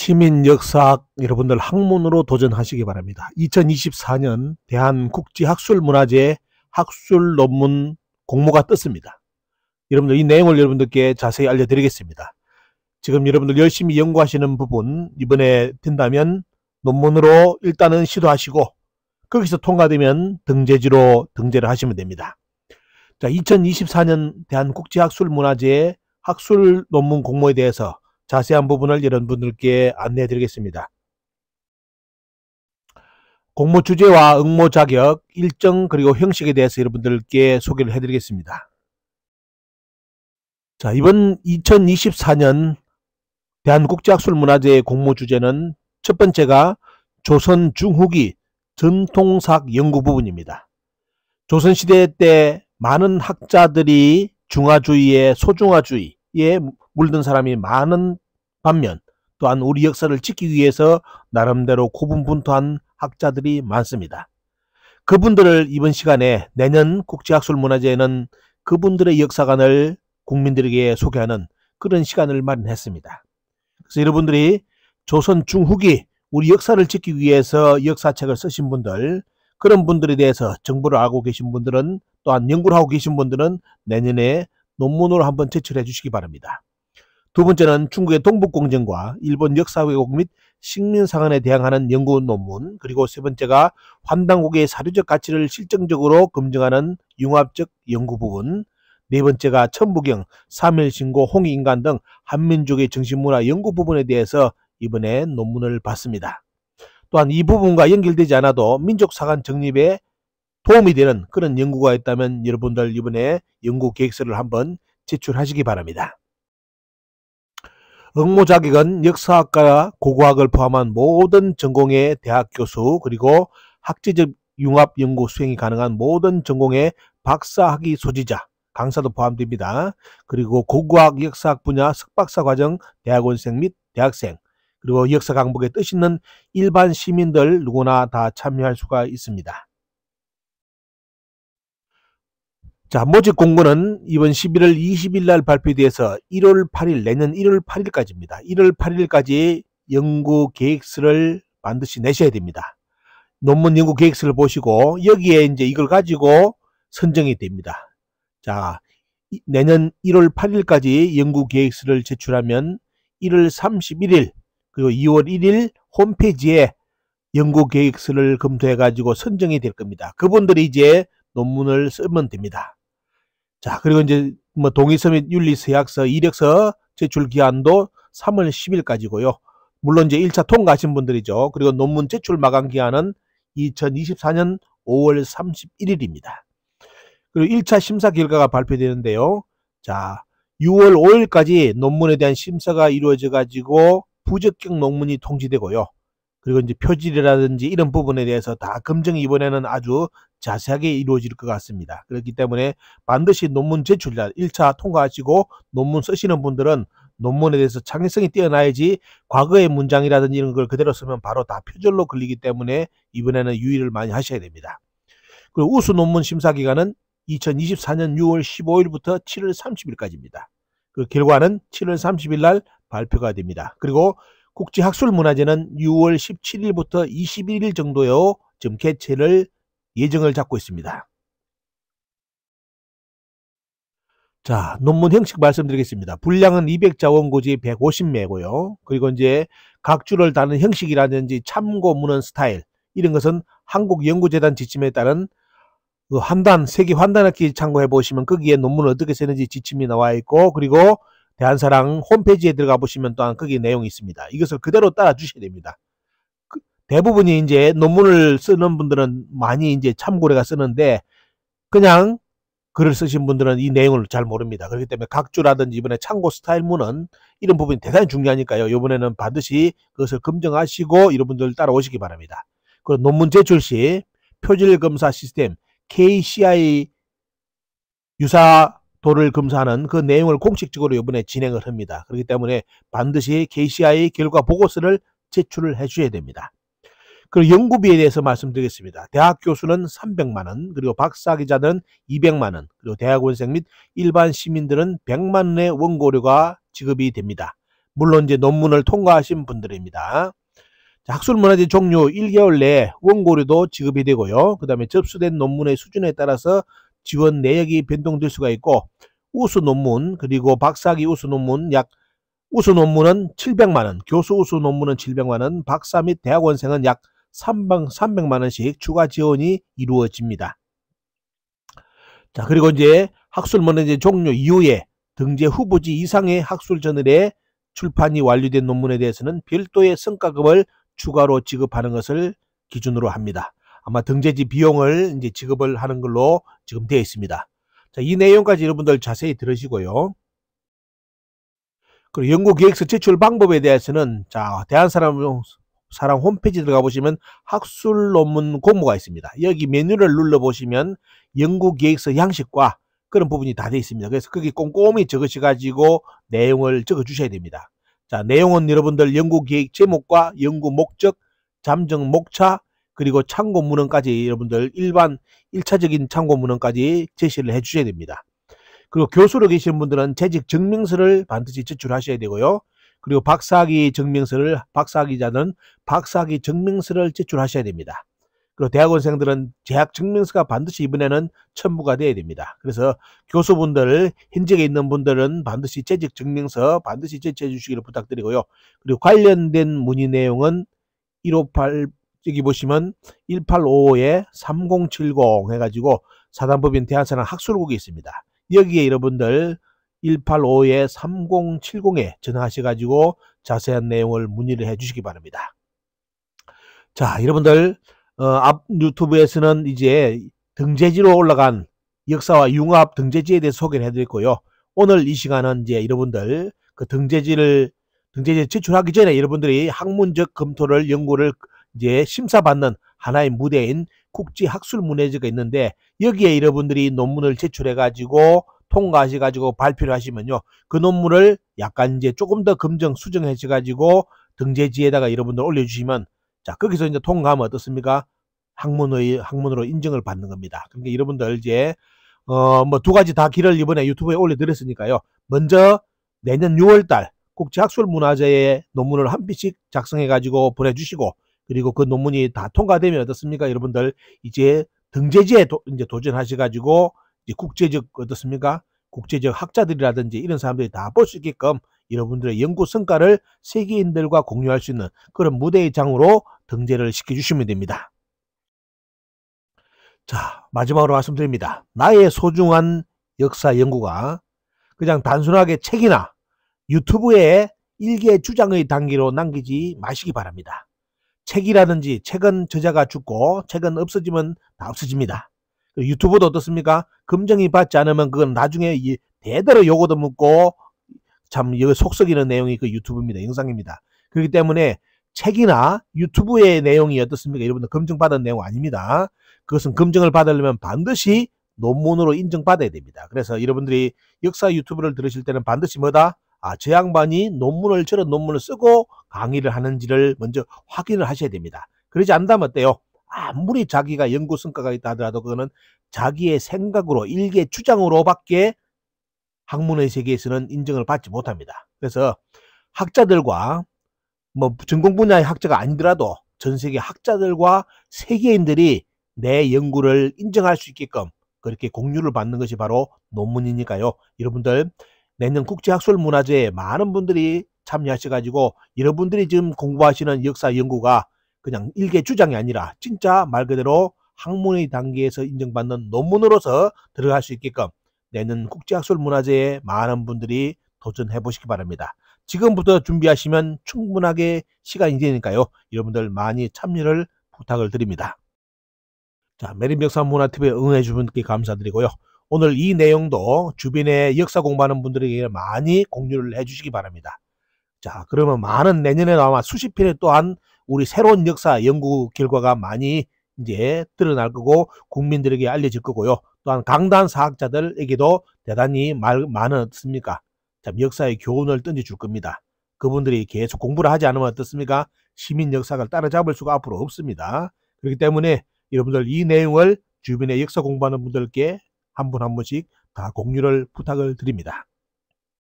시민 역사학 여러분들 학문으로 도전하시기 바랍니다. 2024년 대한국제학술문화제 학술 논문 공모가 떴습니다. 여러분들 이 내용을 여러분들께 자세히 알려드리겠습니다. 지금 여러분들 열심히 연구하시는 부분 이번에 된다면 논문으로 일단은 시도하시고 거기서 통과되면 등재지로 등재를 하시면 됩니다. 자, 2024년 대한국제학술문화제 학술 논문 공모에 대해서 자세한 부분을 여러분들께 안내해 드리겠습니다. 공모 주제와 응모 자격, 일정 그리고 형식에 대해서 여러분들께 소개를 해 드리겠습니다. 자, 이번 2024년 대한국제학술문화제의 공모 주제는 첫 번째가 조선 중후기 전통사학 연구 부분입니다. 조선시대 때 많은 학자들이 중화주의의 소중화주의, 물든 사람이 많은 반면 또한 우리 역사를 지키기 위해서 나름대로 고분분투한 학자들이 많습니다. 그분들을 이번 시간에 내년 국제학술문화제에는 그분들의 역사관을 국민들에게 소개하는 그런 시간을 마련했습니다. 그래서 여러분들이 조선 중후기 우리 역사를 지키기 위해서 역사책을 쓰신 분들 그런 분들에 대해서 정보를 알고 계신 분들은 또한 연구를 하고 계신 분들은 내년에 논문으로 한번 제출해 주시기 바랍니다. 두 번째는 중국의 동북공정과 일본 역사 왜곡 및 식민 상환에 대항하는 연구 논문, 그리고 세 번째가 환당국의 사료적 가치를 실증적으로 검증하는 융합적 연구 부분, 네 번째가 천부경, 삼일신고, 홍익인간 등 한민족의 정신문화 연구 부분에 대해서 이번에 논문을 봤습니다. 또한 이 부분과 연결되지 않아도 민족사관 정립에 도움이 되는 그런 연구가 있다면 여러분들 이번에 연구 계획서를 한번 제출하시기 바랍니다. 응모 자격은 역사학과 고고학을 포함한 모든 전공의 대학 교수 그리고 학제적 융합 연구 수행이 가능한 모든 전공의 박사학위 소지자 강사도 포함됩니다. 그리고 고고학 역사학 분야 석박사 과정 대학원생 및 대학생 그리고 역사 강북에뜻 있는 일반 시민들 누구나 다 참여할 수가 있습니다. 자, 모집 공고는 이번 11월 20일 날 발표돼서 1월 8일, 내년 1월 8일까지입니다. 1월 8일까지 연구 계획서를 반드시 내셔야 됩니다. 논문 연구 계획서를 보시고 여기에 이제 이걸 가지고 선정이 됩니다. 자, 내년 1월 8일까지 연구 계획서를 제출하면 1월 31일 그리고 2월 1일 홈페이지에 연구 계획서를 검토해 가지고 선정이 될 겁니다. 그분들이 이제 논문을 쓰면 됩니다. 자, 그리고 이제 뭐 동의서 및 윤리서약서, 이력서 제출 기한도 3월 10일까지고요. 물론 이제 1차 통과하신 분들이죠. 그리고 논문 제출 마감 기한은 2024년 5월 31일입니다. 그리고 1차 심사 결과가 발표되는데요. 자, 6월 5일까지 논문에 대한 심사가 이루어져 가지고 부적격 논문이 통지되고요. 그리고 이제 표질이라든지 이런 부분에 대해서 다 검증이 이번에는 아주 자세하게 이루어질 것 같습니다. 그렇기 때문에 반드시 논문 제출날 1차 통과하시고 논문 쓰시는 분들은 논문에 대해서 창의성이 뛰어나야지 과거의 문장이라든지 이런 걸 그대로 쓰면 바로 다 표절로 걸리기 때문에 이번에는 유의를 많이 하셔야 됩니다. 그리고 우수 논문 심사 기간은 2024년 6월 15일부터 7월 30일까지입니다. 그 결과는 7월 30일 날 발표가 됩니다. 그리고 국제학술문화제는 6월 17일부터 21일 정도요. 지금 개최를 예정을 잡고 있습니다. 자, 논문 형식 말씀드리겠습니다. 분량은 200자원 고지 150매고요. 그리고 이제 각 줄을 다는 형식이라든지 참고 문헌 스타일 이런 것은 한국 연구재단 지침에 따른 그 환단 세계 환단학기 참고해 보시면 거기에 논문을 어떻게 쓰는지 지침이 나와 있고 그리고 대한사랑 홈페이지에 들어가 보시면 또한 거기 내용이 있습니다. 이것을 그대로 따라 주셔야 됩니다. 그 대부분이 이제 논문을 쓰는 분들은 많이 이제 참고래가 쓰는데 그냥 글을 쓰신 분들은 이 내용을 잘 모릅니다. 그렇기 때문에 각주라든지 이번에 참고 스타일문은 이런 부분이 대단히 중요하니까요. 이번에는 반드시 그것을 검증하시고 여러분들 따라오시기 바랍니다. 그리고 논문 제출 시 표질 검사 시스템 KCI 유사 도를 검사하는 그 내용을 공식적으로 이번에 진행을 합니다. 그렇기 때문에 반드시 KCI 결과 보고서를 제출을 해주셔야 됩니다. 그리고 연구비에 대해서 말씀드리겠습니다. 대학 교수는 300만원, 그리고 박사 기자는 200만원, 그리고 대학원생 및 일반 시민들은 100만원의 원고료가 지급이 됩니다. 물론 이제 논문을 통과하신 분들입니다. 학술문화재 종료 1개월 내에 원고료도 지급이 되고요. 그 다음에 접수된 논문의 수준에 따라서 지원 내역이 변동될 수가 있고 우수 논문 그리고 박사학위 우수 논문 약 우수 논문은 700만원, 교수 우수 논문은 700만원, 박사 및 대학원생은 약 300만원씩 추가 지원이 이루어집니다. 자, 그리고 이제 학술문은 제 종료 이후에 등재 후보지 이상의 학술 전을에 출판이 완료된 논문에 대해서는 별도의 성과금을 추가로 지급하는 것을 기준으로 합니다. 아마 등재지 비용을 이제 지급을 하는 걸로 지금 되어 있습니다. 자, 이 내용까지 여러분들 자세히 들으시고요. 그리고 연구 계획서 제출 방법에 대해서는 자, 대한사람 사랑 홈페이지 들어가 보시면 학술 논문 공모가 있습니다. 여기 메뉴를 눌러 보시면 연구 계획서 양식과 그런 부분이 다 되어 있습니다. 그래서 거기 꼼꼼히 적으셔 가지고 내용을 적어 주셔야 됩니다. 자, 내용은 여러분들 연구 계획 제목과 연구 목적, 잠정 목차, 그리고 참고 문헌까지 여러분들 일반 1차적인 참고 문헌까지 제시를 해주셔야 됩니다. 그리고 교수로 계신 분들은 재직 증명서를 반드시 제출하셔야 되고요. 그리고 박사학위 증명서를 박사학위자는 박사학위 증명서를 제출하셔야 됩니다. 그리고 대학원생들은 재학 증명서가 반드시 이번에는 첨부가 돼야 됩니다. 그래서 교수분들, 현직에 있는 분들은 반드시 재직 증명서 반드시 제출해 주시기를 부탁드리고요. 그리고 관련된 문의 내용은 158 여기 보시면 1855에 3070 해가지고 사단법인 대한사랑 학술국이 있습니다. 여기에 여러분들 185에 5 3070에 전화하셔가지고 자세한 내용을 문의를 해주시기 바랍니다. 자, 여러분들 어, 앞 유튜브에서는 이제 등재지로 올라간 역사와 융합 등재지에 대해서 소개를 해드렸고요. 오늘 이 시간은 이제 여러분들 그 등재지를 등재지 제출하기 전에 여러분들이 학문적 검토를 연구를 이제 심사받는 하나의 무대인 국제학술문해지가 있는데 여기에 여러분들이 논문을 제출해 가지고 통과하셔 가지고 발표를 하시면요 그 논문을 약간 이제 조금 더 검증 수정해 서 가지고 등재지에다가 여러분들 올려주시면 자 거기서 이제 통과하면 어떻습니까 학문의 학문으로 인증을 받는 겁니다 그러니까 여러분들 이제 어 뭐 두 가지 다 길을 이번에 유튜브에 올려드렸으니까요 먼저 내년 6월달 국제학술문화제에 논문을 한 편씩 작성해 가지고 보내주시고 그리고 그 논문이 다 통과되면 어떻습니까? 여러분들 이제 등재지에 도, 이제 도전하셔가지고 이제 국제적 어떻습니까? 국제적 학자들이라든지 이런 사람들이 다 볼 수 있게끔 여러분들의 연구 성과를 세계인들과 공유할 수 있는 그런 무대의 장으로 등재를 시켜주시면 됩니다. 자, 마지막으로 말씀드립니다. 나의 소중한 역사 연구가 그냥 단순하게 책이나 유튜브에 일개 주장의 단계로 남기지 마시기 바랍니다. 책이라든지 책은 저자가 죽고 책은 없어지면 다 없어집니다. 그 유튜브도 어떻습니까? 검정이 받지 않으면 그건 나중에 이 대대로 요거도 묻고 참 여기 속썩이는 내용이 그 유튜브입니다. 영상입니다. 그렇기 때문에 책이나 유튜브의 내용이 어떻습니까? 여러분들 검증받은 내용 아닙니다. 그것은 검증을 받으려면 반드시 논문으로 인정받아야 됩니다. 그래서 여러분들이 역사 유튜브를 들으실 때는 반드시 뭐다? 아, 저 양반이 논문을 저런 논문을 쓰고 강의를 하는지를 먼저 확인을 하셔야 됩니다. 그러지 않다면 어때요? 아무리 자기가 연구 성과가 있다 하더라도 그거는 자기의 생각으로 일개 주장으로밖에 학문의 세계에서는 인정을 받지 못합니다. 그래서 학자들과 뭐 전공 분야의 학자가 아니더라도 전 세계 학자들과 세계인들이 내 연구를 인정할 수 있게끔 그렇게 공유를 받는 것이 바로 논문이니까요. 여러분들 내년 국제학술문화제에 많은 분들이 참여하셔가지고 여러분들이 지금 공부하시는 역사 연구가 그냥 일개 주장이 아니라 진짜 말 그대로 학문의 단계에서 인정받는 논문으로서 들어갈 수 있게끔 내년 국제학술문화제에 많은 분들이 도전해 보시기 바랍니다. 지금부터 준비하시면 충분하게 시간이 되니까요. 여러분들 많이 참여를 부탁을 드립니다. 자, 메린백사문화 t v 에 응해주신 분께 감사드리고요. 오늘 이 내용도 주변에 역사 공부하는 분들에게 많이 공유를 해주시기 바랍니다. 자, 그러면 많은 내년에 아마 수십 편에 또한 우리 새로운 역사 연구 결과가 많이 이제 드러날 거고 국민들에게 알려질 거고요. 또한 강단 사학자들에게도 대단히 말, 많았습니까? 참 역사의 교훈을 던져줄 겁니다. 그분들이 계속 공부를 하지 않으면 어떻습니까? 시민 역사를 따라잡을 수가 앞으로 없습니다. 그렇기 때문에 여러분들 이 내용을 주변의 역사 공부하는 분들께 한분한 분씩 다 공유를 부탁을 드립니다.